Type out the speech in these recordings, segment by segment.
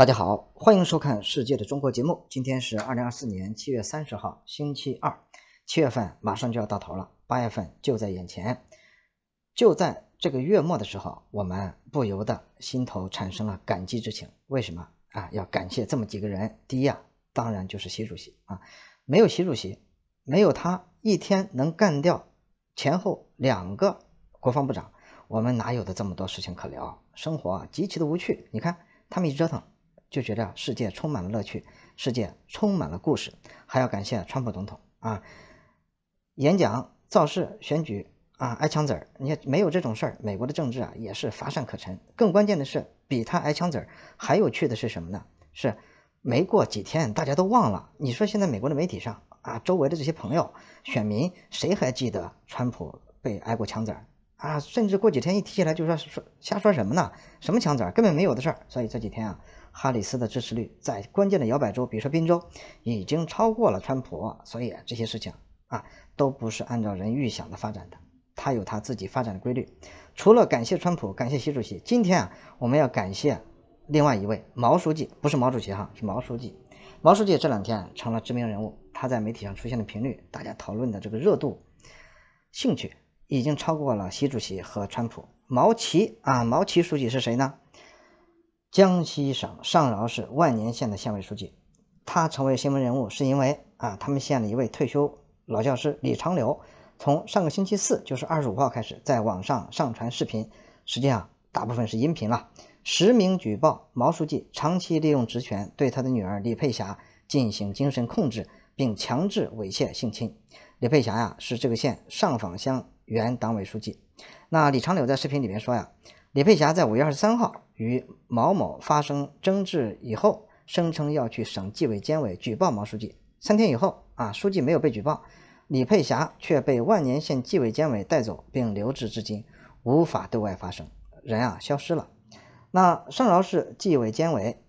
大家好，欢迎收看《世界的中国》节目。今天是二零二四年七月三十号，星期二。七月份马上就要到头了，八月份就在眼前。就在这个月末的时候，我们不由得心头产生了感激之情。为什么啊？要感谢这么几个人。第一啊，当然就是习主席啊，没有习主席，没有他，一天能干掉前后两个国防部长，我们哪有的这么多事情可聊？生活啊，极其的无趣。你看，他们一折腾。就觉得世界充满了乐趣，世界充满了故事，还要感谢川普总统啊，演讲造势选举啊挨枪子儿，你看没有这种事儿，美国的政治啊也是乏善可陈。更关键的是，比他挨枪子儿还有趣的是什么呢？是没过几天大家都忘了。你说现在美国的媒体上啊，周围的这些朋友、选民，谁还记得川普被挨过枪子儿啊？甚至过几天一提起来就说说瞎说什么呢？什么枪子儿根本没有的事儿。所以这几天啊。哈里斯的支持率在关键的摇摆州，比如说宾州，已经超过了川普，所以这些事情啊，都不是按照人预想的发展的，他有他自己发展的规律。除了感谢川普，感谢习主席，今天啊，我们要感谢另外一位毛书记，不是毛主席哈，是毛书记。毛书记这两天成了知名人物，他在媒体上出现的频率，大家讨论的这个热度、兴趣，已经超过了习主席和川普。毛奇啊，毛奇书记是谁呢？江西省上饶市万年县的县委书记，他成为新闻人物是因为啊，他们县的一位退休老教师李长柳，从上个星期四，就是二十五号开始，在网上上传视频，实际上大部分是音频了，实名举报毛书记长期利用职权对他的女儿李佩霞进行精神控制，并强制猥亵性侵。李佩霞呀，是这个县上访乡原党委书记。那李长柳在视频里面说呀。李佩霞在五月二十三号与毛某发生争执以后，声称要去省纪委监委举报毛书记。三天以后啊，书记没有被举报，李佩霞却被万年县纪委监委带走并留置至今，无法对外发声，人啊消失了。那上饶市纪委监委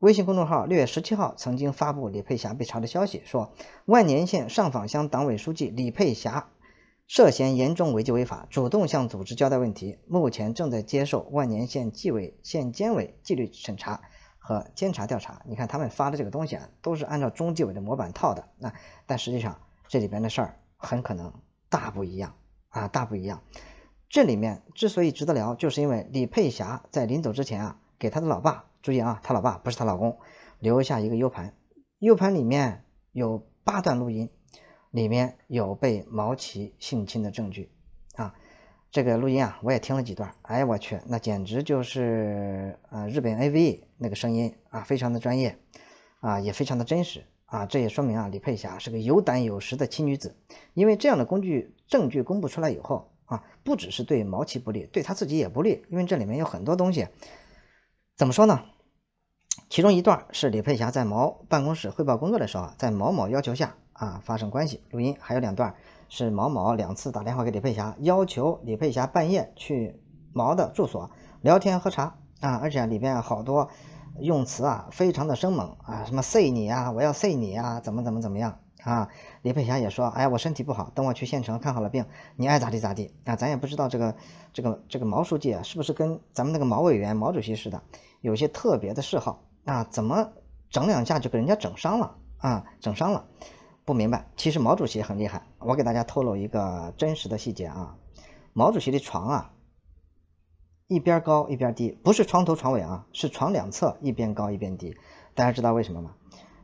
微信公众号六月十七号曾经发布李佩霞被查的消息，说万年县上访乡党委书记李佩霞。涉嫌严重违纪违法，主动向组织交代问题，目前正在接受万年县纪委、县监委纪律审查和监察调查。你看他们发的这个东西啊，都是按照中纪委的模板套的，那但实际上这里边的事儿很可能大不一样啊，大不一样。这里面之所以值得聊，就是因为李佩霞在临走之前啊，给她的老爸，注意啊，她老爸不是她老公，留下一个 U 盘，U 盘里面有八段录音。里面有被毛奇性侵的证据，啊，这个录音啊，我也听了几段，哎，我去，那简直就是啊，日本 AV 那个声音啊，非常的专业，啊，也非常的真实啊，这也说明啊，李佩霞是个有胆有识的奇女子。因为这样的工具证据公布出来以后啊，不只是对毛奇不利，对她自己也不利，因为这里面有很多东西，怎么说呢？其中一段是李佩霞在毛办公室汇报工作的时候，在毛某要求下。啊，发生关系录音还有两段是毛某两次打电话给李佩霞，要求李佩霞半夜去毛的住所聊天喝茶啊，而且里边好多用词啊，非常的生猛啊，什么塞你啊，我要塞你啊，怎么怎么怎么样啊？李佩霞也说，哎，我身体不好，等我去县城看好了病，你爱咋地咋地啊？咱也不知道这个这个这个毛书记啊，是不是跟咱们那个毛委员、毛主席似的，有些特别的嗜好啊？怎么整两下就给人家整伤了啊？整伤了？不明白，其实毛主席很厉害。我给大家透露一个真实的细节啊，毛主席的床啊，一边高一边低，不是床头床尾啊，是床两侧一边高一边低。大家知道为什么吗？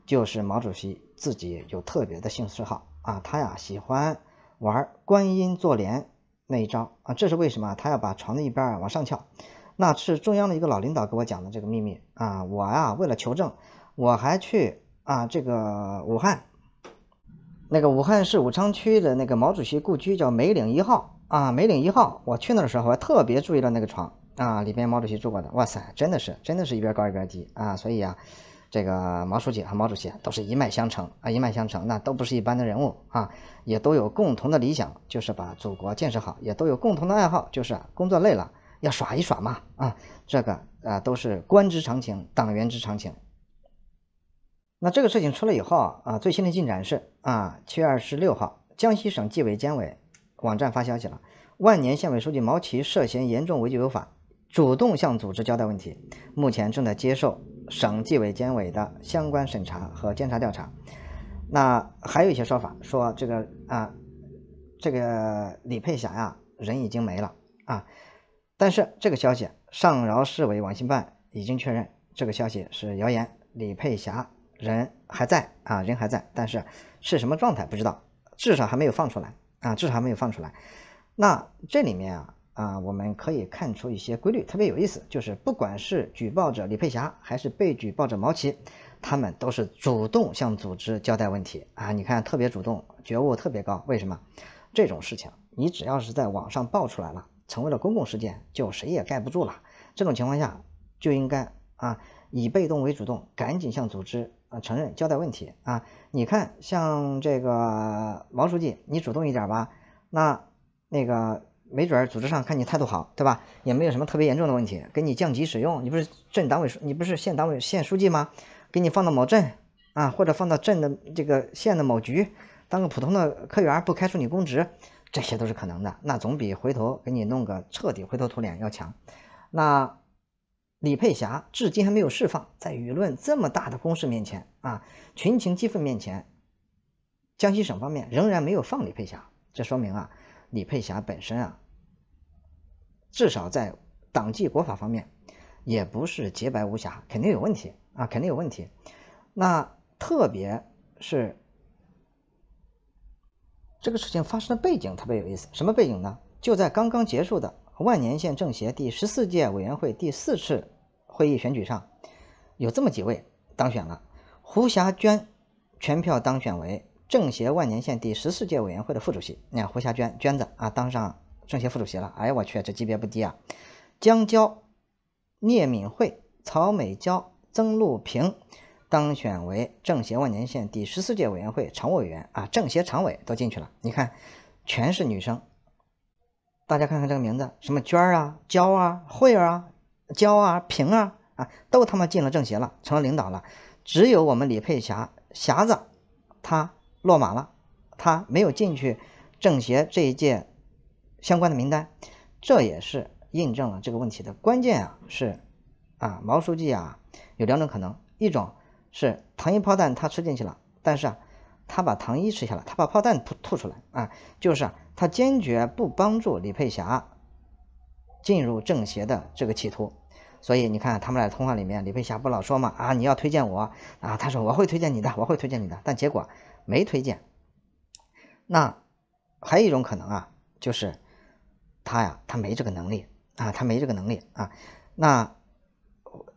就是毛主席自己有特别的性嗜好啊，他呀喜欢玩观音坐莲那一招啊，这是为什么？他要把床的一边啊往上翘。那是中央的一个老领导给我讲的这个秘密啊，我呀为了求证，我还去啊这个武汉。那个武汉市武昌区的那个毛主席故居叫梅岭一号啊，梅岭一号，我去那的时候还特别注意到那个床啊，里边毛主席住过的，哇塞，真的是真的是一边高一边低啊，所以啊，这个毛书记和毛主席都是一脉相承啊，一脉相承，那都不是一般的人物啊，也都有共同的理想，就是把祖国建设好，也都有共同的爱好，就是工作累了要耍一耍嘛啊，这个啊都是官之常情，党员之常情。那这个事情出了以后啊，最新的进展是啊，七月二十六号，江西省纪委监委网站发消息了，万年县委书记毛奇涉嫌严重违纪违法，主动向组织交代问题，目前正在接受省纪委监委的相关审查和监察调查。那还有一些说法说这个啊，这个李佩霞呀，人已经没了啊，但是这个消息，上饶市委网信办已经确认，这个消息是谣言，李佩霞。人还在啊，人还在，但是是什么状态不知道，至少还没有放出来啊，至少还没有放出来。那这里面啊啊，我们可以看出一些规律，特别有意思，就是不管是举报者李佩霞，还是被举报者毛奇，他们都是主动向组织交代问题啊，你看特别主动，觉悟特别高。为什么？这种事情，你只要是在网上爆出来了，成为了公共事件，就谁也盖不住了。这种情况下，就应该啊，以被动为主动，赶紧向组织。啊，承认交代问题啊！你看，像这个毛书记，你主动一点吧，那那个没准儿组织上看你态度好，对吧？也没有什么特别严重的问题，给你降级使用。你不是镇党委书，你不是县党委县书记吗？给你放到某镇啊，或者放到镇的这个县的某局当个普通的科员，不开除你公职，这些都是可能的。那总比回头给你弄个彻底灰头土脸要强。那。李佩霞至今还没有释放，在舆论这么大的攻势面前啊，群情激愤面前，江西省方面仍然没有放李佩霞，这说明啊，李佩霞本身啊，至少在党纪国法方面也不是洁白无瑕，肯定有问题啊，肯定有问题。那特别是这个事情发生的背景特别有意思，什么背景呢？就在刚刚结束的。万年县政协第十四届委员会第四次会议选举上，有这么几位当选了：胡霞娟全票当选为政协万年县第十四届委员会的副主席。你看胡霞娟娟子啊，当上政协副主席了。哎呀，我去，这级别不低啊！江娇、聂敏慧、曹美娇、曾露平当选为政协万年县第十四届委员会常务委员啊，政协常委都进去了。你看，全是女生。大家看看这个名字，什么娟儿啊、娇啊、慧儿啊、娇啊、平啊啊，都他妈进了政协了，成了领导了。只有我们李佩霞霞子，她落马了，她没有进去政协这一届相关的名单。这也是印证了这个问题的关键啊，是啊，毛书记啊，有两种可能，一种是糖衣炮弹他吃进去了，但是啊。他把糖衣吃下来，他把炮弹吐吐出来啊，就是啊，他坚决不帮助李佩霞进入政协的这个企图。所以你看他们俩通话里面，李佩霞不老说嘛啊，你要推荐我啊？他说我会推荐你的，我会推荐你的，但结果没推荐。那还有一种可能啊，就是他呀，他没这个能力啊，他没这个能力啊。那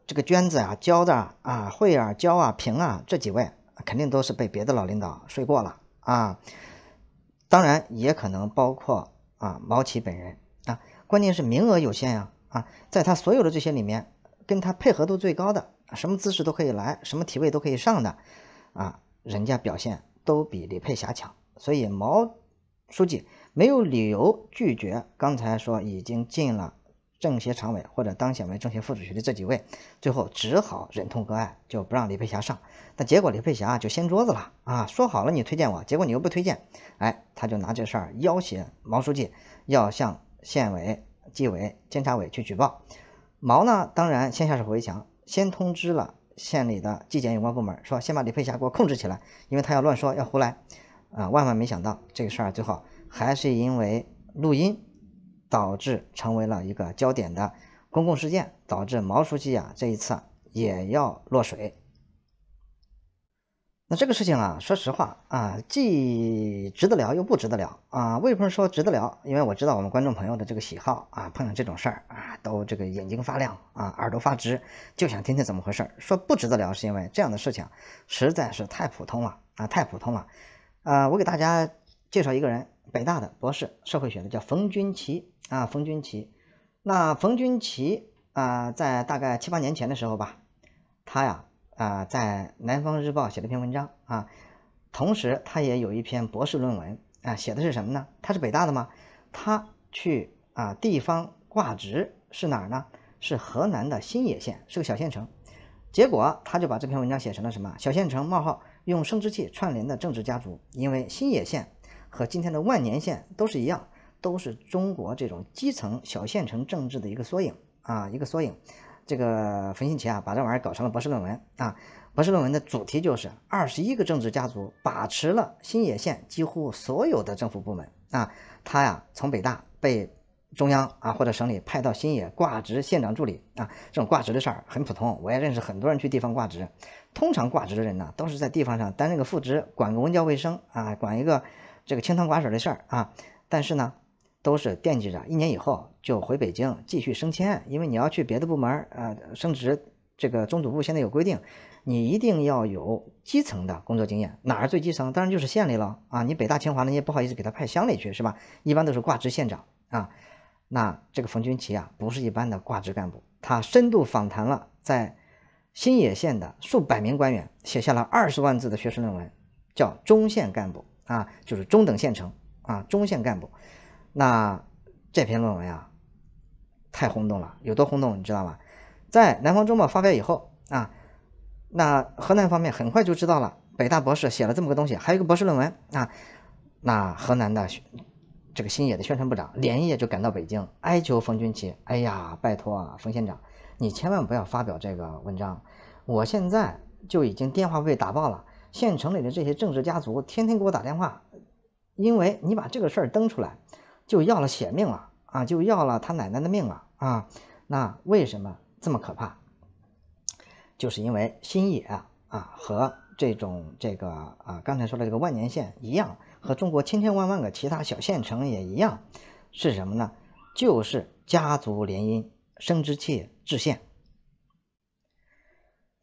这个娟子啊、娇的啊、慧儿、娇啊、平啊这几位。肯定都是被别的老领导睡过了啊，当然也可能包括啊毛奇本人啊。关键是名额有限呀啊，在他所有的这些里面，跟他配合度最高的，什么姿势都可以来，什么体位都可以上的，啊，人家表现都比李佩霞强，所以毛书记没有理由拒绝。刚才说已经进了。政协常委或者当选为政协副主席的这几位，最后只好忍痛割爱，就不让李佩霞上。但结果李佩霞就掀桌子了啊！说好了你推荐我，结果你又不推荐，哎，他就拿这事儿要挟毛书记，要向县委纪委监察委去举报。毛呢，当然先下手为强，先通知了县里的纪检有关部门，说先把李佩霞给我控制起来，因为他要乱说要胡来。啊，万万没想到这个事儿最后还是因为录音。导致成为了一个焦点的公共事件，导致毛书记啊这一次也要落水。那这个事情啊，说实话啊，既值得聊又不值得聊啊。为什么说值得聊？因为我知道我们观众朋友的这个喜好啊，碰上这种事儿啊，都这个眼睛发亮啊，耳朵发直，就想听听怎么回事儿。说不值得聊，是因为这样的事情实在是太普通了啊，太普通了。呃，我给大家介绍一个人。北大的博士，社会学的，叫冯军旗啊，冯军旗。那冯军旗啊，在大概七八年前的时候吧，他呀啊，在《南方日报》写了篇文章啊，同时他也有一篇博士论文啊，写的是什么呢？他是北大的吗？他去啊地方挂职是哪儿呢？是河南的新野县，是个小县城。结果他就把这篇文章写成了什么？小县城冒号用生殖器串联的政治家族，因为新野县。和今天的万年县都是一样，都是中国这种基层小县城政治的一个缩影啊，一个缩影。这个冯新奇啊，把这玩意儿搞成了博士论文啊。博士论文的主题就是二十一个政治家族把持了新野县几乎所有的政府部门啊。他呀，从北大被中央啊或者省里派到新野挂职县长助理啊。这种挂职的事儿很普通，我也认识很多人去地方挂职。通常挂职的人呢，都是在地方上担任个副职，管个文教卫生啊，管一个。这个清汤寡水的事儿啊，但是呢，都是惦记着一年以后就回北京继续升迁，因为你要去别的部门，呃，升职。这个中组部现在有规定，你一定要有基层的工作经验。哪儿最基层？当然就是县里了啊！你北大、清华，你也不好意思给他派乡里去，是吧？一般都是挂职县长啊。那这个冯军奇啊，不是一般的挂职干部，他深度访谈了在新野县的数百名官员，写下了二十万字的学术论文，叫《中县干部》。啊，就是中等县城啊，中县干部，那这篇论文啊，太轰动了，有多轰动你知道吗？在南方周末发表以后啊，那河南方面很快就知道了，北大博士写了这么个东西，还有一个博士论文啊，那河南的这个新野的宣传部长连夜就赶到北京，哀求冯军旗，哎呀，拜托啊，冯县长，你千万不要发表这个文章，我现在就已经电话被打爆了。县城里的这些政治家族天天给我打电话，因为你把这个事儿登出来，就要了血命了啊，就要了他奶奶的命了啊！那为什么这么可怕？就是因为新野啊和这种这个啊刚才说的这个万年县一样，和中国千千万万个其他小县城也一样，是什么呢？就是家族联姻、生殖器制宪。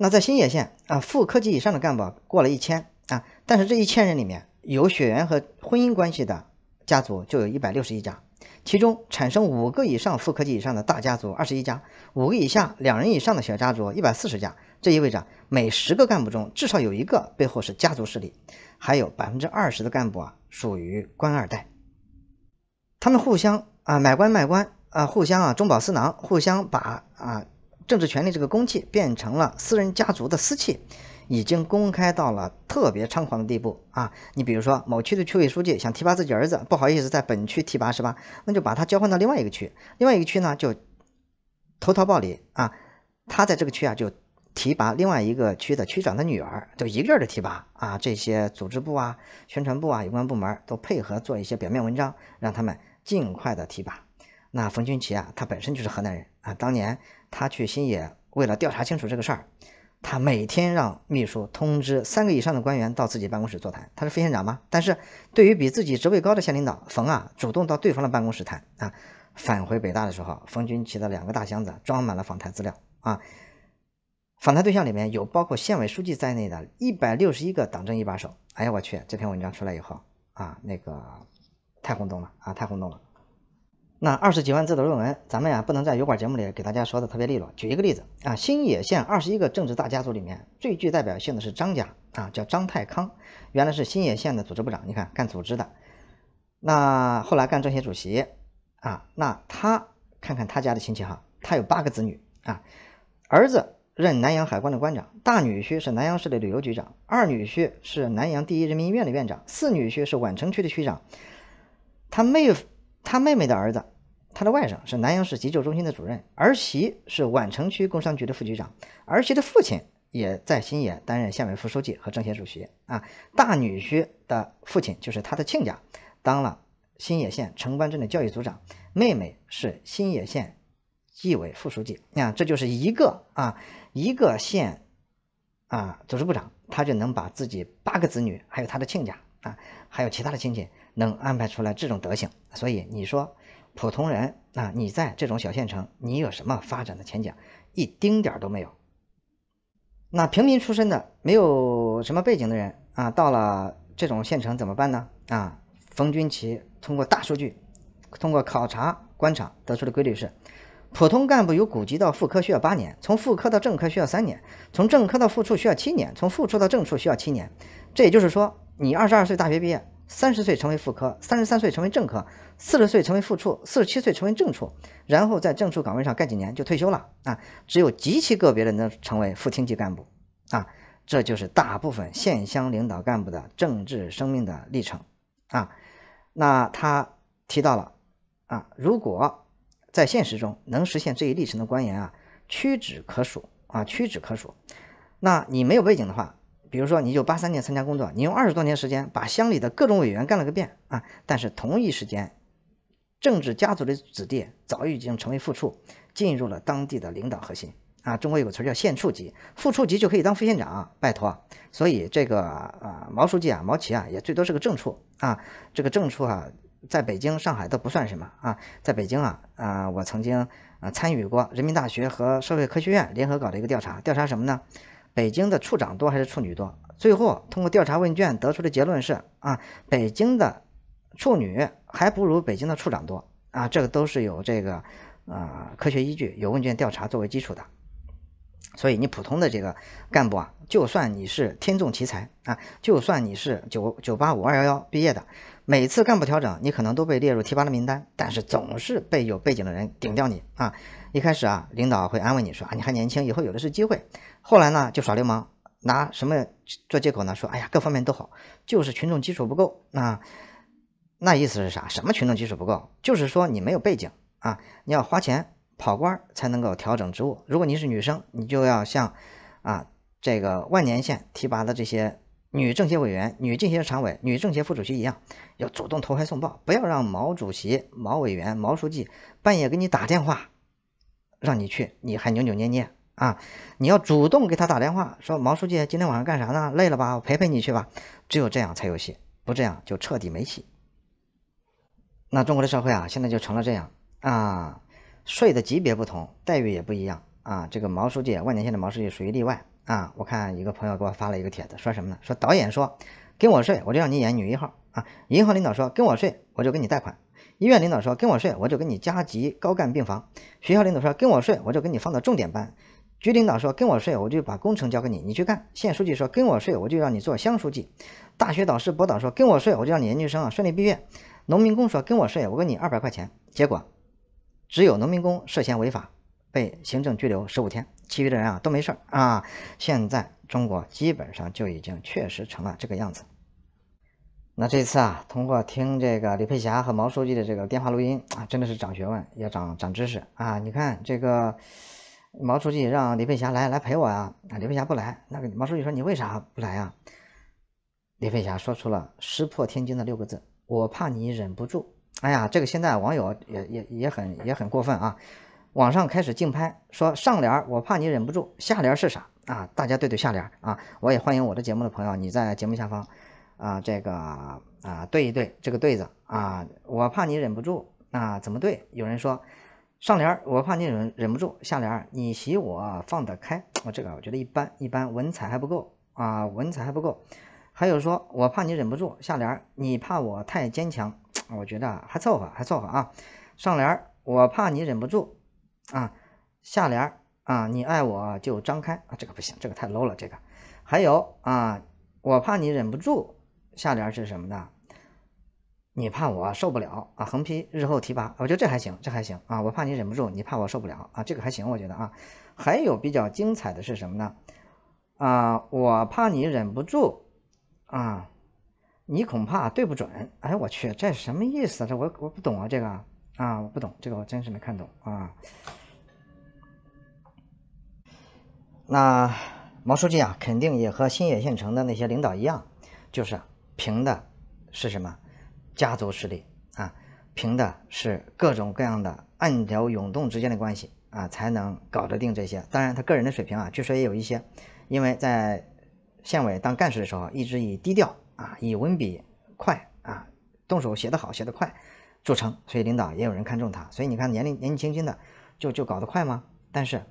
那在新野县啊，副科级以上的干部过了一千啊，但是这一千人里面，有血缘和婚姻关系的家族就有一百六十一家，其中产生五个以上副科级以上的大家族二十一家，五个以下两人以上的小家族一百四十家。这意味着每十个干部中至少有一个背后是家族势力，还有百分之二十的干部啊属于官二代，他们互相啊买官卖官啊，互相啊中饱私囊，互相把啊。政治权力这个公器变成了私人家族的私器，已经公开到了特别猖狂的地步啊！你比如说，某区的区委书记想提拔自己儿子，不好意思在本区提拔是吧？那就把他交换到另外一个区，另外一个区呢就投桃报李啊，他在这个区啊就提拔另外一个区的区长的女儿，就一个劲儿的提拔啊！这些组织部啊、宣传部啊、有关部门都配合做一些表面文章，让他们尽快的提拔。那冯军旗啊，他本身就是河南人啊，当年。他去新野，为了调查清楚这个事儿，他每天让秘书通知三个以上的官员到自己办公室座谈。他是副县长吗？但是，对于比自己职位高的县领导冯啊，主动到对方的办公室谈啊。返回北大的时候，冯军骑的两个大箱子装满了访谈资料啊。访谈对象里面有包括县委书记在内的一百六十一个党政一把手。哎呀，我去！这篇文章出来以后啊，那个太轰动了啊，太轰动了。那二十几万字的论文，咱们呀不能在油管节目里给大家说的特别利落。举一个例子啊，新野县二十一个政治大家族里面最具代表性的是张家啊，叫张太康，原来是新野县的组织部长，你看干组织的。那后来干政协主席啊，那他看看他家的亲戚哈，他有八个子女啊，儿子任南阳海关的关长，大女婿是南阳市的旅游局长，二女婿是南阳第一人民医院的院长，四女婿是宛城区的区长，他妹夫。他妹妹的儿子，他的外甥是南阳市急救中心的主任，儿媳是宛城区工商局的副局长，儿媳的父亲也在新野担任县委副书记和政协主席啊。大女婿的父亲就是他的亲家，当了新野县城关镇的教育组长，妹妹是新野县纪委副书记。你看，这就是一个啊，一个县啊，组织部长，他就能把自己八个子女，还有他的亲家啊，还有其他的亲戚。能安排出来这种德行，所以你说，普通人啊，你在这种小县城，你有什么发展的前景？一丁点儿都没有。那平民出身的，没有什么背景的人啊，到了这种县城怎么办呢？啊，冯军奇通过大数据，通过考察观察得出的规律是：普通干部由股级到副科需要八年，从副科到正科需要三年，从正科到副处需要七年，从副处到正处需要七年。这也就是说，你二十二岁大学毕业。三十岁成为副科，三十三岁成为正科，四十岁成为副处，四十七岁成为正处，然后在正处岗位上干几年就退休了啊！只有极其个别的能成为副厅级干部啊！这就是大部分县乡领导干部的政治生命的历程啊！那他提到了啊，如果在现实中能实现这一历程的官员啊，屈指可数啊，屈指可数。那你没有背景的话。比如说，你九八三年参加工作，你用二十多年时间把乡里的各种委员干了个遍啊。但是同一时间，政治家族的子弟早已经成为副处，进入了当地的领导核心啊。中国有个词儿叫县处级，副处级就可以当副县长，拜托。所以这个啊，毛书记啊，毛奇啊，也最多是个正处啊。这个正处啊，在北京、上海都不算什么啊。在北京啊，啊，我曾经啊参与过人民大学和社会科学院联合搞的一个调查，调查什么呢？北京的处长多还是处女多？最后通过调查问卷得出的结论是啊，北京的处女还不如北京的处长多啊。这个都是有这个呃科学依据，有问卷调查作为基础的。所以你普通的这个干部啊，就算你是天纵奇才啊，就算你是九九八五二幺幺毕业的，每次干部调整你可能都被列入提拔的名单，但是总是被有背景的人顶掉你啊。一开始啊，领导会安慰你说：“啊，你还年轻，以后有的是机会。”后来呢，就耍流氓，拿什么做借口呢？说：“哎呀，各方面都好，就是群众基础不够。”那那意思是啥？什么群众基础不够？就是说你没有背景啊！你要花钱跑官才能够调整职务。如果您是女生，你就要像啊这个万年县提拔的这些女政协委员、女政协常委、女政协副主席一样，要主动投怀送抱，不要让毛主席、毛委员、毛书记半夜给你打电话。让你去，你还扭扭捏捏啊？你要主动给他打电话，说毛书记今天晚上干啥呢？累了吧？我陪陪你去吧。只有这样才有戏，不这样就彻底没戏。那中国的社会啊，现在就成了这样啊，税的级别不同，待遇也不一样啊。这个毛书记，万年县的毛书记属于例外啊。我看一个朋友给我发了一个帖子，说什么呢？说导演说跟我睡，我就让你演女一号啊。银行领导说跟我睡，我就给你贷款。医院领导说：“跟我睡，我就给你加急高干病房。”学校领导说：“跟我睡，我就给你放到重点班。”局领导说：“跟我睡，我就把工程交给你，你去干。”县书记说：“跟我睡，我就让你做乡书记。”大学导师、博导说：“跟我睡，我就让你研究生啊顺利毕业。”农民工说：“跟我睡，我给你二百块钱。”结果，只有农民工涉嫌违法，被行政拘留十五天，其余的人啊都没事儿啊。现在中国基本上就已经确实成了这个样子。那这次啊，通过听这个李佩霞和毛书记的这个电话录音啊，真的是长学问，也长长知识啊！你看这个，毛书记让李佩霞来来陪我啊，啊，李佩霞不来，那个毛书记说你为啥不来啊？李佩霞说出了石破天惊的六个字：我怕你忍不住。哎呀，这个现在网友也也也很也很过分啊！网上开始竞拍，说上联我怕你忍不住，下联是啥啊？大家对对下联啊！我也欢迎我的节目的朋友，你在节目下方。啊，这个啊，对一对这个对子啊，我怕你忍不住啊，怎么对？有人说，上联儿我怕你忍忍不住，下联儿你喜我放得开，我这个我觉得一般一般，文采还不够啊，文采还不够。还有说，我怕你忍不住，下联儿你怕我太坚强，我觉得还凑合还凑合啊。上联儿我怕你忍不住啊，下联儿啊你爱我就张开啊，这个不行，这个太 low 了这个。还有啊，我怕你忍不住。下联是什么呢？你怕我受不了啊？横批日后提拔，我觉得这还行，这还行啊。我怕你忍不住，你怕我受不了啊，这个还行，我觉得啊。还有比较精彩的是什么呢？啊，我怕你忍不住啊，你恐怕对不准。哎，我去，这什么意思？这我我不懂啊，这个啊我不懂，这个我真是没看懂啊。那毛书记啊，肯定也和新野县城的那些领导一样，就是。凭的是什么？家族势力啊，凭的是各种各样的暗流涌动之间的关系啊，才能搞得定这些。当然，他个人的水平啊，据说也有一些。因为在县委当干事的时候，一直以低调啊，以文笔快啊，动手写得好，写得快著称，所以领导也有人看中他。所以你看，年龄年纪轻轻的就就搞得快吗？但是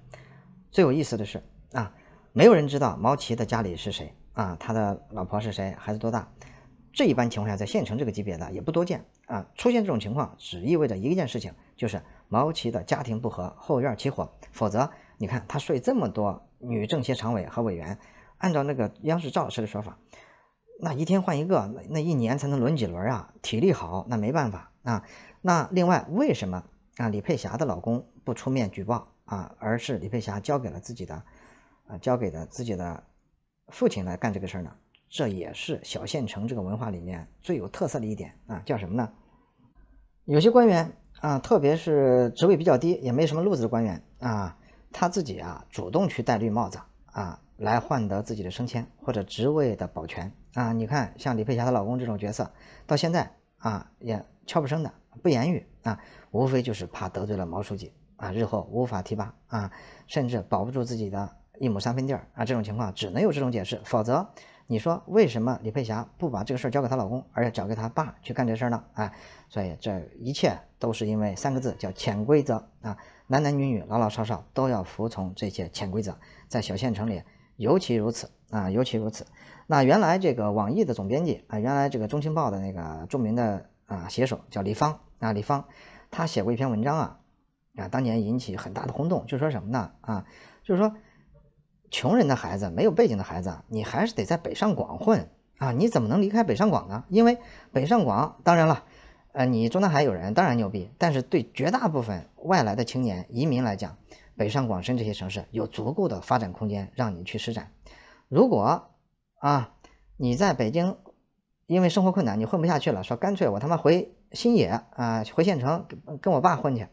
最有意思的是啊，没有人知道毛奇的家里是谁啊，他的老婆是谁，孩子多大。这一般情况下，在县城这个级别的也不多见啊！出现这种情况，只意味着一件事情，就是毛奇的家庭不和，后院起火。否则，你看他睡这么多女政协常委和委员，按照那个央视赵老师的说法，那一天换一个，那那一年才能轮几轮啊？体力好，那没办法啊。那另外，为什么啊李佩霞的老公不出面举报啊，而是李佩霞交给了自己的，啊交给的自己的父亲来干这个事儿呢？这也是小县城这个文化里面最有特色的一点啊，叫什么呢？有些官员啊，特别是职位比较低、也没什么路子的官员啊，他自己啊主动去戴绿帽子啊，来换得自己的升迁或者职位的保全啊。你看，像李佩霞她老公这种角色，到现在啊也悄不声的不言语啊，无非就是怕得罪了毛书记啊，日后无法提拔啊，甚至保不住自己的一亩三分地儿啊。这种情况只能有这种解释，否则。你说为什么李佩霞不把这个事儿交给她老公，而要交给她爸去干这事儿呢？啊，所以这一切都是因为三个字叫潜规则啊，男男女女老老少少都要服从这些潜规则，在小县城里尤其如此啊，尤其如此。那原来这个网易的总编辑啊，原来这个中青报的那个著名的啊写手叫李芳啊，李芳，她写过一篇文章啊，啊，当年引起很大的轰动，就说什么呢？啊，就是说。穷人的孩子，没有背景的孩子，你还是得在北上广混啊！你怎么能离开北上广呢？因为北上广，当然了，呃，你中南海有人，当然牛逼。但是对绝大部分外来的青年移民来讲，北上广深这些城市有足够的发展空间让你去施展。如果啊，你在北京，因为生活困难，你混不下去了，说干脆我他妈回新野啊，回县城跟跟我爸混去。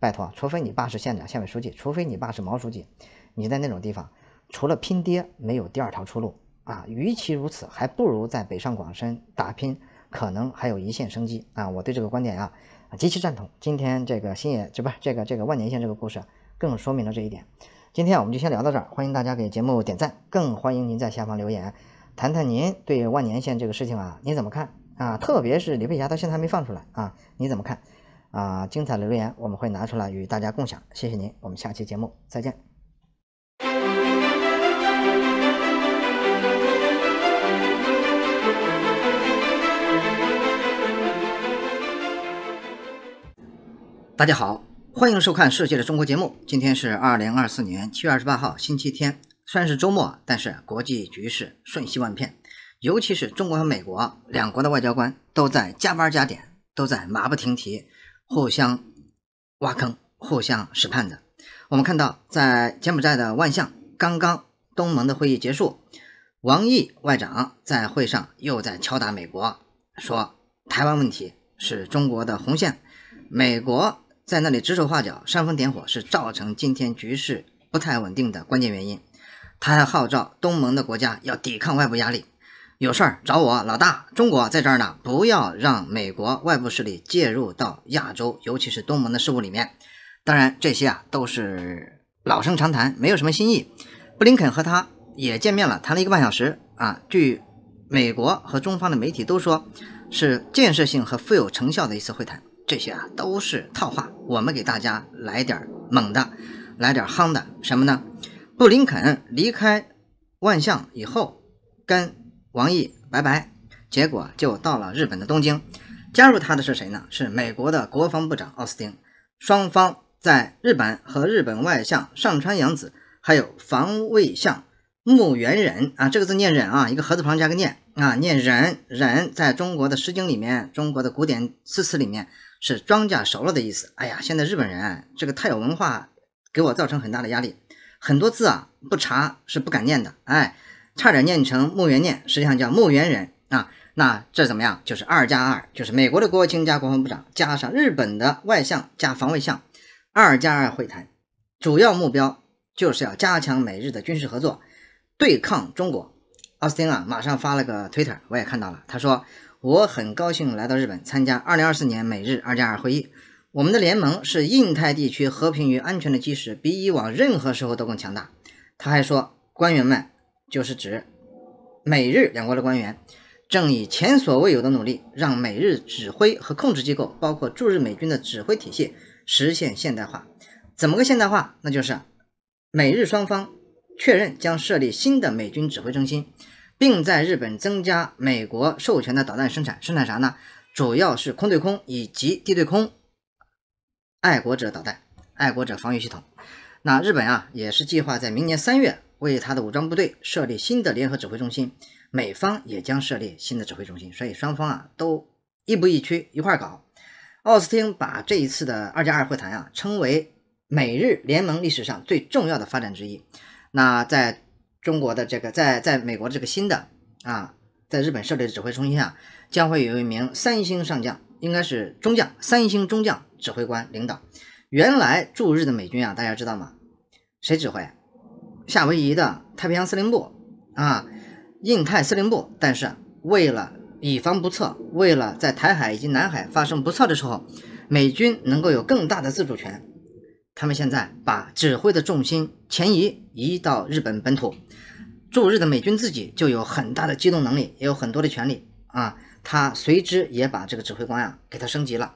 拜托，除非你爸是县长、县委书记，除非你爸是毛书记，你在那种地方。除了拼爹，没有第二条出路啊！与其如此，还不如在北上广深打拼，可能还有一线生机啊！我对这个观点啊，极其赞同。今天这个星野，这不，这个这个万年线这个故事，更说明了这一点。今天我们就先聊到这儿，欢迎大家给节目点赞，更欢迎您在下方留言，谈谈您对万年线这个事情啊，您怎么看啊？特别是李佩霞到现在还没放出来啊，你怎么看啊？精彩的留言我们会拿出来与大家共享，谢谢您，我们下期节目再见。大家好，欢迎收看《世界的中国》节目。今天是二零二四年七月二十八号，星期天。虽然是周末，但是国际局势瞬息万变，尤其是中国和美国两国的外交官都在加班加点，都在马不停蹄，互相挖坑、互相使绊的。我们看到，在柬埔寨的万象，刚刚东盟的会议结束，王毅外长在会上又在敲打美国，说台湾问题是中国的红线，美国。在那里指手画脚、煽风点火，是造成今天局势不太稳定的关键原因。他还号召东盟的国家要抵抗外部压力，有事儿找我，老大，中国在这儿呢。不要让美国外部势力介入到亚洲，尤其是东盟的事务里面。当然，这些啊都是老生常谈，没有什么新意。布林肯和他也见面了，谈了一个半小时啊。据美国和中方的媒体都说是建设性和富有成效的一次会谈。这些啊都是套话，我们给大家来点猛的，来点夯的。什么呢？布林肯离开万象以后，跟王毅拜拜，结果就到了日本的东京，加入他的是谁呢？是美国的国防部长奥斯汀。双方在日本和日本外相上川洋子，还有防卫相木原忍啊，这个字念忍啊，一个禾字旁加个念啊，念忍忍，在中国的诗经里面，中国的古典诗词里面。是庄稼熟了的意思。哎呀，现在日本人这个太有文化，给我造成很大的压力。很多字啊，不查是不敢念的。哎，差点念成木原念，实际上叫木原人啊。那这怎么样？就是二加二，就是美国的国务卿加国防部长，加上日本的外相加防卫相，二加二会谈。主要目标就是要加强美日的军事合作，对抗中国。奥斯汀啊，马上发了个推特，我也看到了，他说。我很高兴来到日本参加2024年美日二加二会议。我们的联盟是印太地区和平与安全的基石，比以往任何时候都更强大。他还说，官员们就是指美日两国的官员，正以前所未有的努力让美日指挥和控制机构，包括驻日美军的指挥体系，实现现代化。怎么个现代化？那就是美日双方确认将设立新的美军指挥中心。并在日本增加美国授权的导弹生产，生产啥呢？主要是空对空以及地对空爱国者导弹、爱国者防御系统。那日本啊，也是计划在明年三月为他的武装部队设立新的联合指挥中心，美方也将设立新的指挥中心。所以双方啊，都亦步亦趋一块儿搞。奥斯汀把这一次的二加二会谈啊称为美日联盟历史上最重要的发展之一。那在。中国的这个在在美国这个新的啊，在日本设立的指挥中心啊，将会有一名三星上将，应该是中将，三星中将指挥官领导。原来驻日的美军啊，大家知道吗？谁指挥？夏威夷的太平洋司令部啊，印太司令部。但是为了以防不测，为了在台海以及南海发生不测的时候，美军能够有更大的自主权，他们现在把指挥的重心前移，移到日本本土。驻日的美军自己就有很大的机动能力，也有很多的权利啊。他随之也把这个指挥官啊给他升级了。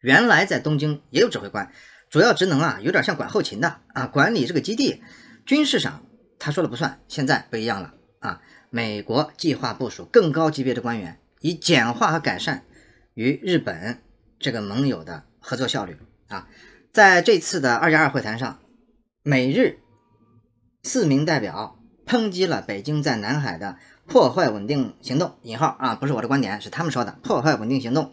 原来在东京也有指挥官，主要职能啊有点像管后勤的啊，管理这个基地。军事上他说了不算，现在不一样了啊。美国计划部署更高级别的官员，以简化和改善与日本这个盟友的合作效率啊。在这次的二加二会谈上，美日四名代表。抨击了北京在南海的破坏稳定行动（引号啊，不是我的观点，是他们说的破坏稳定行动），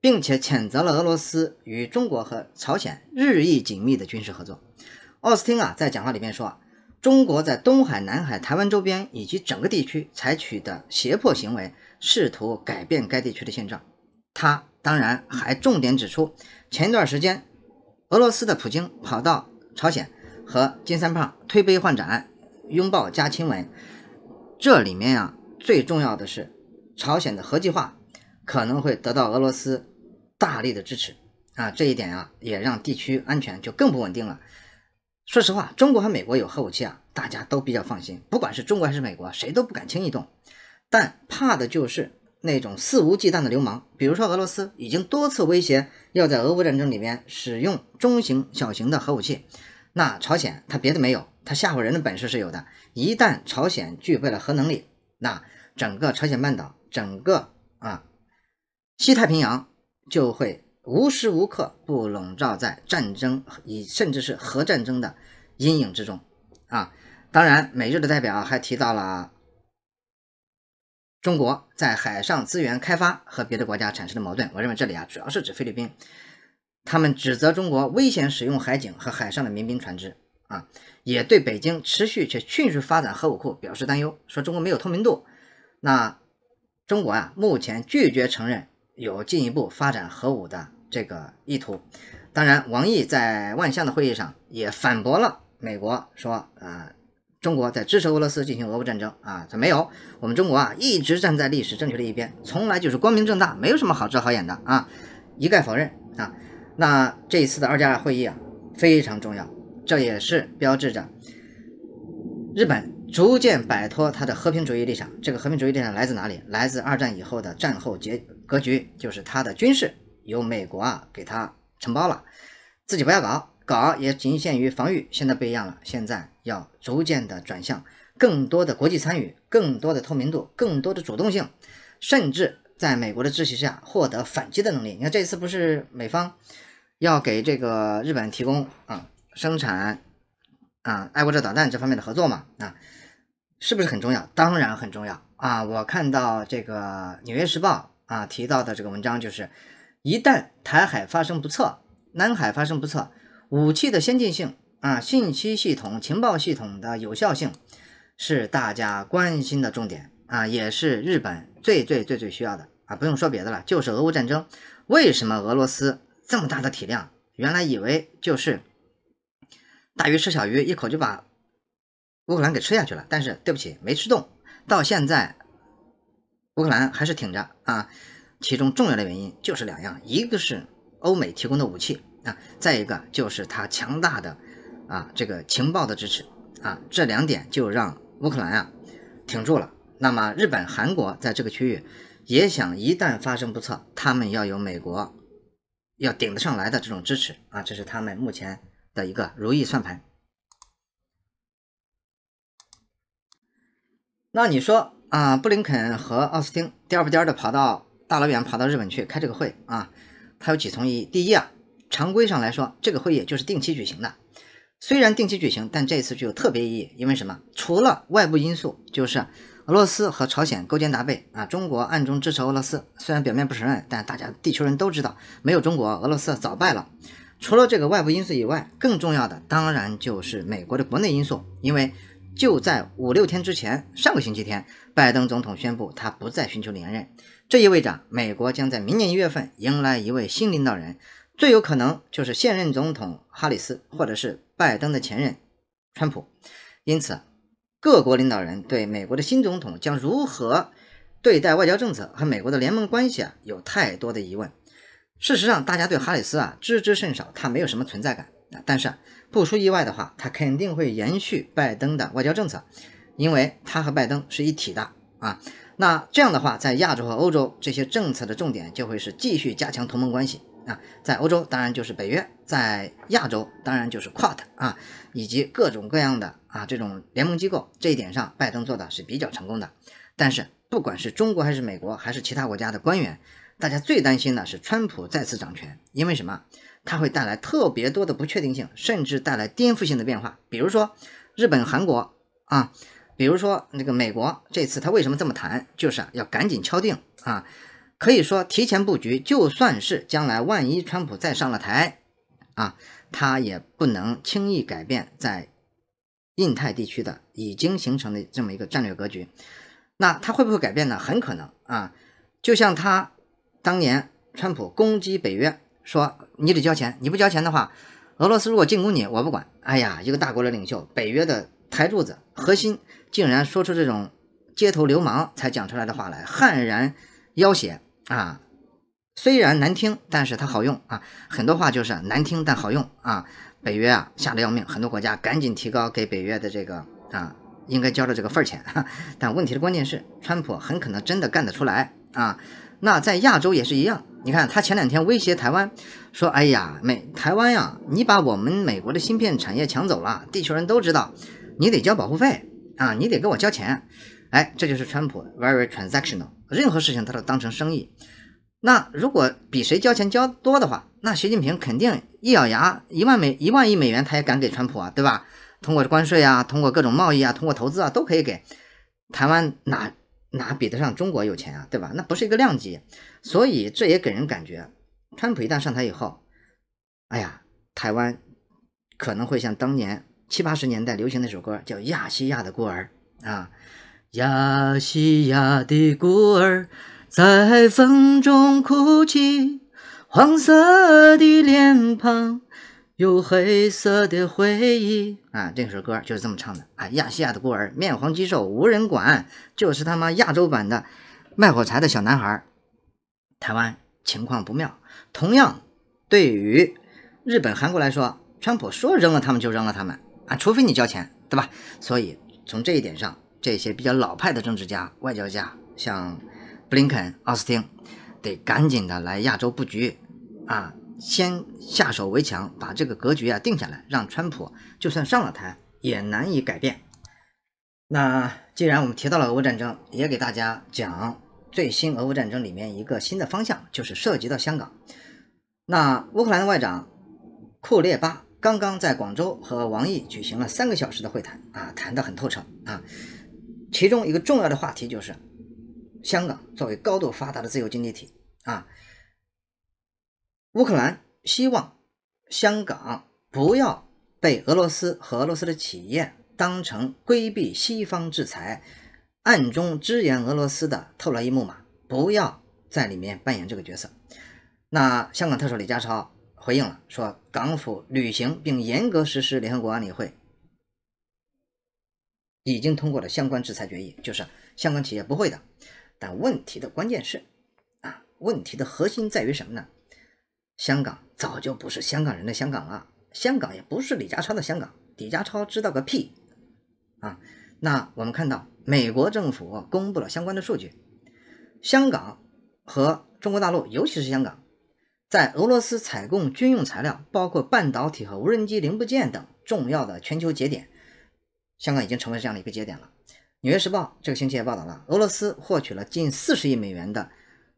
并且谴责了俄罗斯与中国和朝鲜日益紧密的军事合作。奥斯汀啊，在讲话里面说，中国在东海、南海、台湾周边以及整个地区采取的胁迫行为，试图改变该地区的现状。他当然还重点指出，前一段时间，俄罗斯的普京跑到朝鲜和金三胖推杯换盏。拥抱加亲吻，这里面啊，最重要的是朝鲜的核计划可能会得到俄罗斯大力的支持啊，这一点啊，也让地区安全就更不稳定了。说实话，中国和美国有核武器啊，大家都比较放心，不管是中国还是美国，谁都不敢轻易动。但怕的就是那种肆无忌惮的流氓，比如说俄罗斯已经多次威胁要在俄乌战争里面使用中型、小型的核武器，那朝鲜它别的没有。他吓唬人的本事是有的。一旦朝鲜具备了核能力，那整个朝鲜半岛、整个啊西太平洋就会无时无刻不笼罩在战争以甚至是核战争的阴影之中啊！当然，美日的代表还提到了中国在海上资源开发和别的国家产生的矛盾。我认为这里啊，主要是指菲律宾，他们指责中国危险使用海警和海上的民兵船只。啊，也对北京持续且迅速发展核武库表示担忧，说中国没有透明度。那中国啊，目前拒绝承认有进一步发展核武的这个意图。当然，王毅在万象的会议上也反驳了美国，说呃，中国在支持俄罗斯进行俄乌战争啊，这没有。我们中国啊，一直站在历史正确的一边，从来就是光明正大，没有什么好遮好掩的啊，一概否认啊。那这一次的二加二会议啊，非常重要。这也是标志着日本逐渐摆脱它的和平主义立场。这个和平主义立场来自哪里？来自二战以后的战后结格局，就是它的军事由美国啊给它承包了，自己不要搞，搞也仅限于防御。现在不一样了，现在要逐渐的转向更多的国际参与，更多的透明度，更多的主动性，甚至在美国的支持下获得反击的能力。你看这次不是美方要给这个日本提供啊？生产啊，爱国者导弹这方面的合作嘛，啊，是不是很重要？当然很重要啊！我看到这个《纽约时报》啊提到的这个文章，就是一旦台海发生不测，南海发生不测，武器的先进性啊，信息系统、情报系统的有效性是大家关心的重点啊，也是日本最最最最需要的啊！不用说别的了，就是俄乌战争，为什么俄罗斯这么大的体量，原来以为就是。大鱼吃小鱼，一口就把乌克兰给吃下去了。但是对不起，没吃动。到现在，乌克兰还是挺着啊。其中重要的原因就是两样，一个是欧美提供的武器啊，再一个就是它强大的啊这个情报的支持啊。这两点就让乌克兰啊挺住了。那么日本、韩国在这个区域也想，一旦发生不测，他们要有美国要顶得上来的这种支持啊。这是他们目前。的一个如意算盘。那你说啊，布林肯和奥斯汀颠不颠的跑到大老远跑到日本去开这个会啊？它有几层意义？第一啊，常规上来说，这个会议就是定期举行的。虽然定期举行，但这次具有特别意义，因为什么？除了外部因素，就是俄罗斯和朝鲜勾肩搭背啊，中国暗中支持俄罗斯。虽然表面不承认，但大家地球人都知道，没有中国，俄罗斯早败了。除了这个外部因素以外，更重要的当然就是美国的国内因素。因为就在五六天之前，上个星期天，拜登总统宣布他不再寻求连任，这意味着美国将在明年一月份迎来一位新领导人，最有可能就是现任总统哈里斯，或者是拜登的前任川普。因此，各国领导人对美国的新总统将如何对待外交政策和美国的联盟关系啊，有太多的疑问。事实上，大家对哈里斯啊知之甚少，他没有什么存在感啊。但是不出意外的话，他肯定会延续拜登的外交政策，因为他和拜登是一体的啊。那这样的话，在亚洲和欧洲这些政策的重点就会是继续加强同盟关系啊。在欧洲当然就是北约，在亚洲当然就是 QUAD 啊，以及各种各样的啊这种联盟机构。这一点上，拜登做的是比较成功的。但是，不管是中国还是美国还是其他国家的官员。大家最担心的是川普再次掌权，因为什么？它会带来特别多的不确定性，甚至带来颠覆性的变化。比如说日本、韩国啊，比如说那个美国，这次他为什么这么谈？就是要赶紧敲定啊，可以说提前布局。就算是将来万一川普再上了台啊，他也不能轻易改变在印太地区的已经形成的这么一个战略格局。那他会不会改变呢？很可能啊，就像他。当年川普攻击北约，说你得交钱，你不交钱的话，俄罗斯如果进攻你，我不管。哎呀，一个大国的领袖，北约的台柱子核心，竟然说出这种街头流氓才讲出来的话来，悍然要挟啊！虽然难听，但是它好用啊，很多话就是难听但好用啊。北约啊，吓得要命，很多国家赶紧提高给北约的这个啊，应该交的这个份儿钱。但问题的关键是，川普很可能真的干得出来啊。那在亚洲也是一样，你看他前两天威胁台湾，说，哎呀，美台湾呀，你把我们美国的芯片产业抢走了，地球人都知道，你得交保护费啊，你得给我交钱，哎，这就是川普 very transactional，任何事情他都当成生意。那如果比谁交钱交多的话，那习近平肯定一咬牙，一万美一万亿美元他也敢给川普啊，对吧？通过关税啊，通过各种贸易啊，通过投资啊，都可以给台湾拿。哪比得上中国有钱啊，对吧？那不是一个量级，所以这也给人感觉，川普一旦上台以后，哎呀，台湾可能会像当年七八十年代流行那首歌，叫《亚细亚的孤儿》啊，《亚细亚的孤儿》在风中哭泣，黄色的脸庞。有黑色的回忆啊，这首歌就是这么唱的啊。亚细亚的孤儿，面黄肌瘦，无人管，就是他妈亚洲版的卖火柴的小男孩。台湾情况不妙，同样对于日本、韩国来说，川普说扔了他们就扔了他们啊，除非你交钱，对吧？所以从这一点上，这些比较老派的政治家、外交家，像布林肯、奥斯汀，得赶紧的来亚洲布局啊。先下手为强，把这个格局啊定下来，让川普就算上了台也难以改变。那既然我们提到了俄乌战争，也给大家讲最新俄乌战争里面一个新的方向，就是涉及到香港。那乌克兰的外长库列巴刚刚在广州和王毅举行了三个小时的会谈啊，谈得很透彻啊。其中一个重要的话题就是香港作为高度发达的自由经济体啊。乌克兰希望香港不要被俄罗斯和俄罗斯的企业当成规避西方制裁、暗中支援俄罗斯的特洛伊木马，不要在里面扮演这个角色。那香港特首李家超回应了，说港府履行并严格实施联合国安理会已经通过的相关制裁决议，就是香港企业不会的。但问题的关键是，啊，问题的核心在于什么呢？香港早就不是香港人的香港了，香港也不是李家超的香港，李家超知道个屁啊！那我们看到，美国政府公布了相关的数据，香港和中国大陆，尤其是香港，在俄罗斯采购军用材料，包括半导体和无人机零部件等重要的全球节点，香港已经成为这样的一个节点了。《纽约时报》这个星期也报道了，俄罗斯获取了近四十亿美元的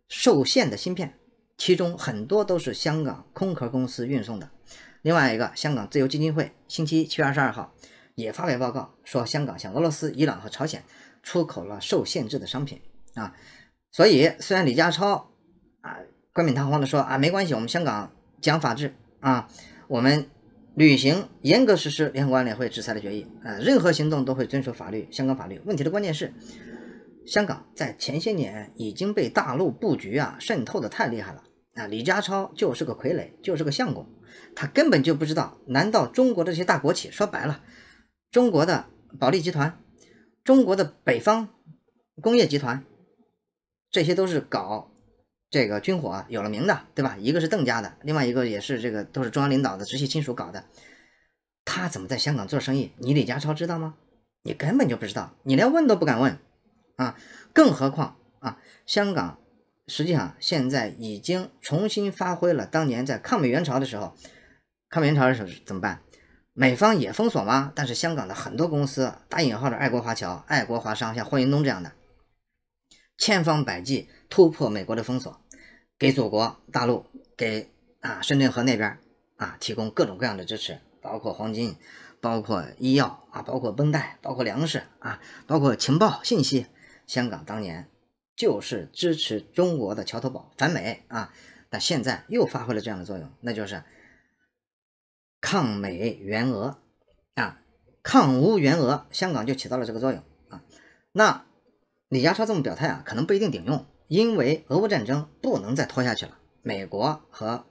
受限的芯片。其中很多都是香港空壳公司运送的。另外一个，香港自由基金会星期一七月二十二号也发表报告说，香港向俄罗斯、伊朗和朝鲜出口了受限制的商品啊。所以，虽然李家超啊冠冕堂皇的说啊没关系，我们香港讲法治啊，我们履行严格实施联合国安理会制裁的决议，呃，任何行动都会遵守法律，香港法律。问题的关键是，香港在前些年已经被大陆布局啊渗透的太厉害了。啊，李家超就是个傀儡，就是个相公，他根本就不知道。难道中国的这些大国企，说白了，中国的保利集团、中国的北方工业集团，这些都是搞这个军火有了名的，对吧？一个是邓家的，另外一个也是这个都是中央领导的直系亲属搞的。他怎么在香港做生意，你李家超知道吗？你根本就不知道，你连问都不敢问啊！更何况啊，香港。实际上，现在已经重新发挥了当年在抗美援朝的时候，抗美援朝的时候怎么办？美方也封锁吗？但是香港的很多公司，打引号的爱国华侨、爱国华商，像霍云东这样的，千方百计突破美国的封锁，给祖国大陆、给啊深圳河那边啊提供各种各样的支持，包括黄金，包括医药啊，包括绷带，包括粮食啊，包括情报信息。香港当年。就是支持中国的桥头堡，反美啊，但现在又发挥了这样的作用，那就是抗美援俄啊，抗乌援俄，香港就起到了这个作用啊。那李家超这么表态啊，可能不一定顶用，因为俄乌战争不能再拖下去了，美国和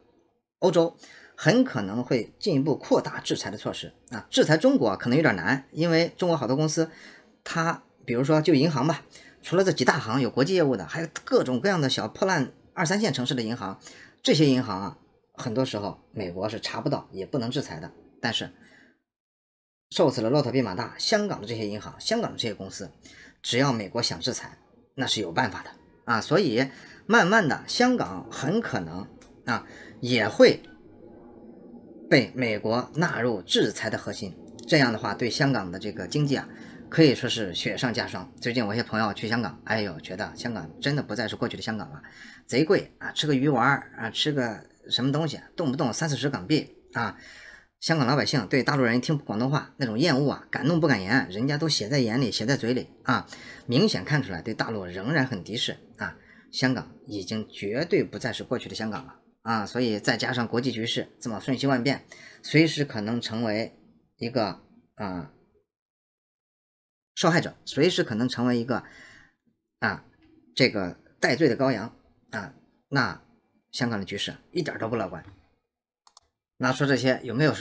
欧洲很可能会进一步扩大制裁的措施啊，制裁中国可能有点难，因为中国好多公司，它比如说就银行吧。除了这几大行有国际业务的，还有各种各样的小破烂二三线城市的银行，这些银行啊，很多时候美国是查不到也不能制裁的。但是瘦死了骆驼比马大，香港的这些银行，香港的这些公司，只要美国想制裁，那是有办法的啊。所以慢慢的，香港很可能啊也会被美国纳入制裁的核心。这样的话，对香港的这个经济啊。可以说是雪上加霜。最近我一些朋友去香港，哎呦，觉得香港真的不再是过去的香港了，贼贵啊！吃个鱼丸啊，吃个什么东西，动不动三四十港币啊！香港老百姓对大陆人听广东话那种厌恶啊，敢怒不敢言，人家都写在眼里，写在嘴里啊，明显看出来对大陆仍然很敌视啊！香港已经绝对不再是过去的香港了啊！所以再加上国际局势这么瞬息万变，随时可能成为一个啊。受害者随时可能成为一个，啊，这个戴罪的羔羊啊，那香港的局势一点都不乐观。那说这些有没有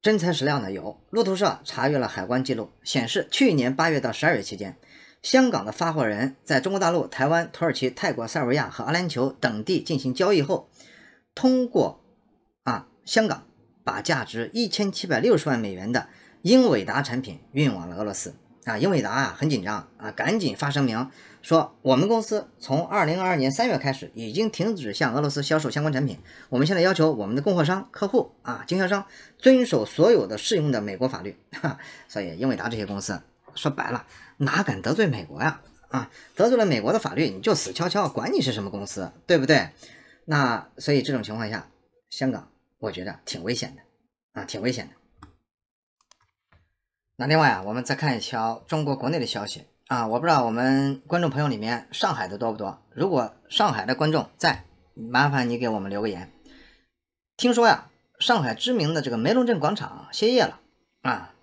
真材实料呢？有，路透社查阅了海关记录，显示去年八月到十二月期间，香港的发货人在中国大陆、台湾、土耳其、泰国、塞尔维亚和阿联酋等地进行交易后，通过啊香港把价值一千七百六十万美元的英伟达产品运往了俄罗斯。啊，英伟达啊，很紧张啊，赶紧发声明说，我们公司从二零二二年三月开始已经停止向俄罗斯销售相关产品。我们现在要求我们的供货商、客户啊、经销商遵守所有的适用的美国法律。哈，所以，英伟达这些公司说白了哪敢得罪美国呀？啊，得罪了美国的法律你就死翘翘，管你是什么公司，对不对？那所以这种情况下，香港我觉得挺危险的啊，挺危险的。那另外啊，我们再看一条中国国内的消息啊，我不知道我们观众朋友里面上海的多不多。如果上海的观众在，麻烦你给我们留个言。听说呀，上海知名的这个梅龙镇广场歇业了啊。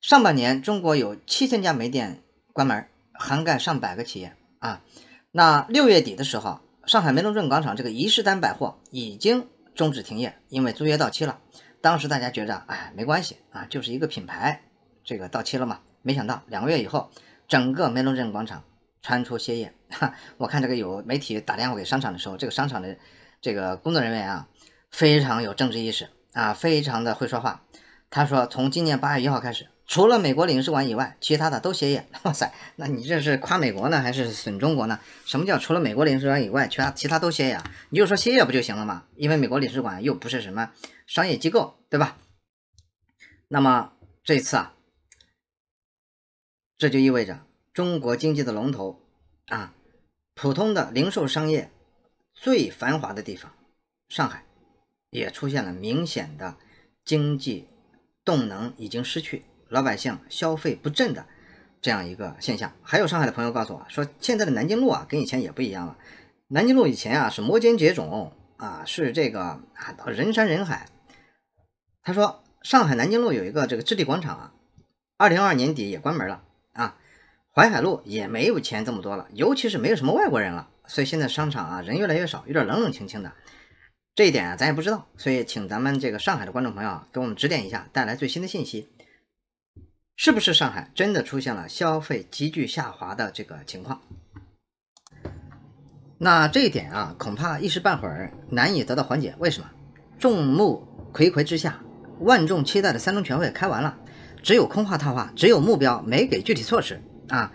上半年中国有七千家门店关门，涵盖上百个企业啊。那六月底的时候，上海梅龙镇广场这个宜势丹百货已经终止停业，因为租约到期了。当时大家觉着，哎，没关系啊，就是一个品牌。这个到期了嘛？没想到两个月以后，整个梅龙镇广场传出歇业。哈，我看这个有媒体打电话给商场的时候，这个商场的这个工作人员啊，非常有政治意识啊，非常的会说话。他说：“从今年八月一号开始，除了美国领事馆以外，其他的都歇业。”哇塞，那你这是夸美国呢，还是损中国呢？什么叫除了美国领事馆以外，其他其他都歇业？你就说歇业不就行了吗？因为美国领事馆又不是什么商业机构，对吧？那么这一次啊。这就意味着中国经济的龙头，啊，普通的零售商业最繁华的地方——上海，也出现了明显的经济动能已经失去、老百姓消费不振的这样一个现象。还有上海的朋友告诉我说，现在的南京路啊，跟以前也不一样了。南京路以前啊是摩肩接踵啊，是这个啊人山人海。他说，上海南京路有一个这个置地广场啊，二零二二年底也关门了。啊，淮海路也没有钱这么多了，尤其是没有什么外国人了，所以现在商场啊人越来越少，有点冷冷清清的。这一点啊咱也不知道，所以请咱们这个上海的观众朋友啊给我们指点一下，带来最新的信息，是不是上海真的出现了消费急剧下滑的这个情况？那这一点啊恐怕一时半会儿难以得到缓解。为什么？众目睽睽之下，万众期待的三中全会开完了。只有空话套话，只有目标没给具体措施啊！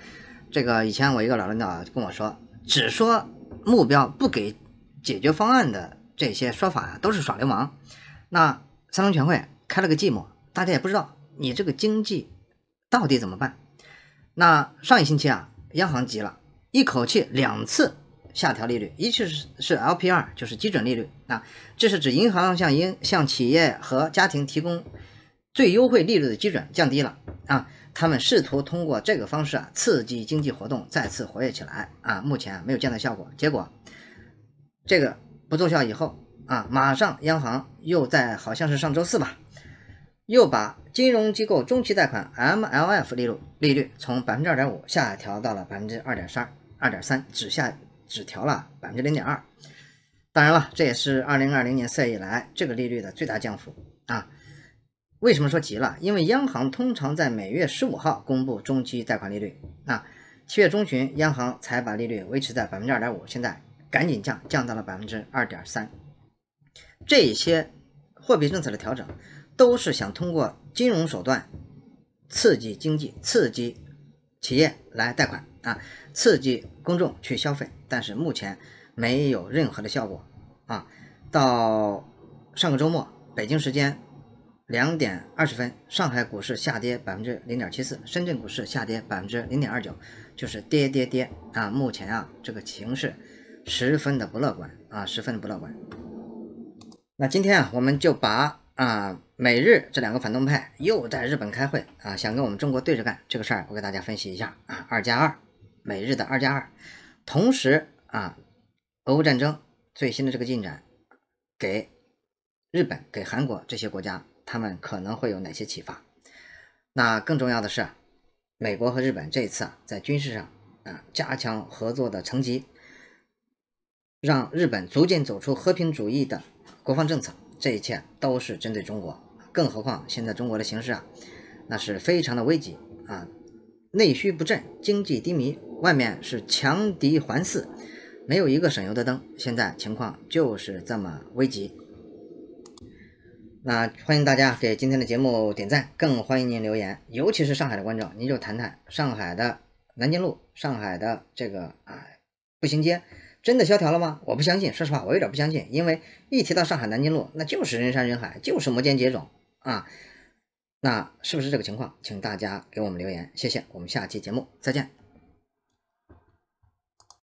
这个以前我一个老领导跟我说，只说目标不给解决方案的这些说法呀，都是耍流氓。那三中全会开了个寂寞，大家也不知道你这个经济到底怎么办。那上一星期啊，央行急了，一口气两次下调利率，一次是是 LPR，就是基准利率啊，这是指银行向银向企业和家庭提供。最优惠利率的基准降低了啊，他们试图通过这个方式啊刺激经济活动再次活跃起来啊，目前没有见到效果。结果这个不奏效以后啊，马上央行又在好像是上周四吧，又把金融机构中期贷款 MLF 利率利率从百分之二点五下调到了百分之二点三二点三，只下只调了百分之零点二。当然了，这也是二零二零年四月以来这个利率的最大降幅。为什么说急了？因为央行通常在每月十五号公布中期贷款利率，啊，七月中旬央行才把利率维持在百分之二点五，现在赶紧降，降到了百分之二点三。这些货币政策的调整，都是想通过金融手段刺激经济，刺激企业来贷款啊，刺激公众去消费，但是目前没有任何的效果啊。到上个周末，北京时间。两点二十分，上海股市下跌百分之零点七四，深圳股市下跌百分之零点二九，就是跌跌跌啊！目前啊，这个形势十分的不乐观啊，十分的不乐观。那今天啊，我们就把啊，美日这两个反动派又在日本开会啊，想跟我们中国对着干这个事儿，我给大家分析一下啊。二加二，美日的二加二，同时啊，俄乌战争最新的这个进展，给日本、给韩国这些国家。他们可能会有哪些启发？那更重要的是，美国和日本这一次在军事上啊加强合作的层级，让日本逐渐走出和平主义的国防政策。这一切都是针对中国。更何况现在中国的形势啊，那是非常的危急啊，内需不振，经济低迷，外面是强敌环伺，没有一个省油的灯。现在情况就是这么危急。那欢迎大家给今天的节目点赞，更欢迎您留言，尤其是上海的观众，您就谈谈上海的南京路，上海的这个啊步行街真的萧条了吗？我不相信，说实话我有点不相信，因为一提到上海南京路，那就是人山人海，就是摩肩接踵啊。那是不是这个情况？请大家给我们留言，谢谢，我们下期节目再见。